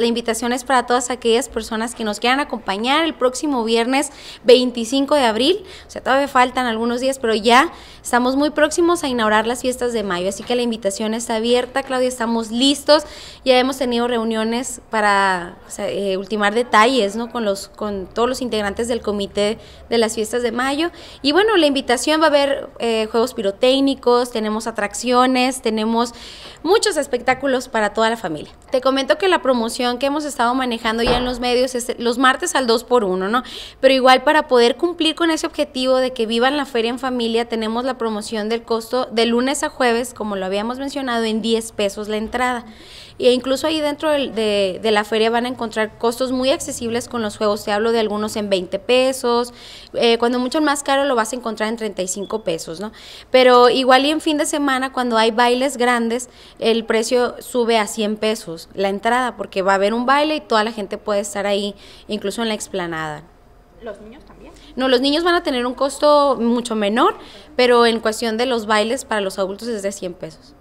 la invitación es para todas aquellas personas que nos quieran acompañar el próximo viernes 25 de abril. O sea, todavía faltan algunos días, pero ya estamos muy próximos a inaugurar las fiestas de mayo. Así que la invitación está abierta, Claudia, estamos listos. Ya hemos tenido reuniones para eh, ultimar detalles ¿no? con, los, con todos los integrantes del comité de las fiestas de mayo. Y bueno, la invitación va a haber eh, juegos pirotécnicos, tenemos atracciones, tenemos muchos espectáculos para toda la familia. Te comento que la promoción que hemos estado manejando ya en los medios es los martes al 2 por 1 ¿no? Pero igual para poder cumplir con ese objetivo de que vivan la feria en familia, tenemos la promoción del costo de lunes a jueves, como lo habíamos mencionado, en 10 pesos la entrada. E incluso ahí dentro de, la feria van a encontrar costos muy accesibles con los juegos. Te hablo de algunos en 20 pesos, eh, cuando mucho más caro lo vas a encontrar en 35 pesos, ¿no? Pero igual y en fin de semana, cuando hay bailes grandes, el precio sube a 100 pesos la entrada, porque va va a haber un baile y toda la gente puede estar ahí, incluso en la explanada. ¿Los niños también? No, los niños van a tener un costo mucho menor, pero en cuestión de los bailes para los adultos es de 100 pesos.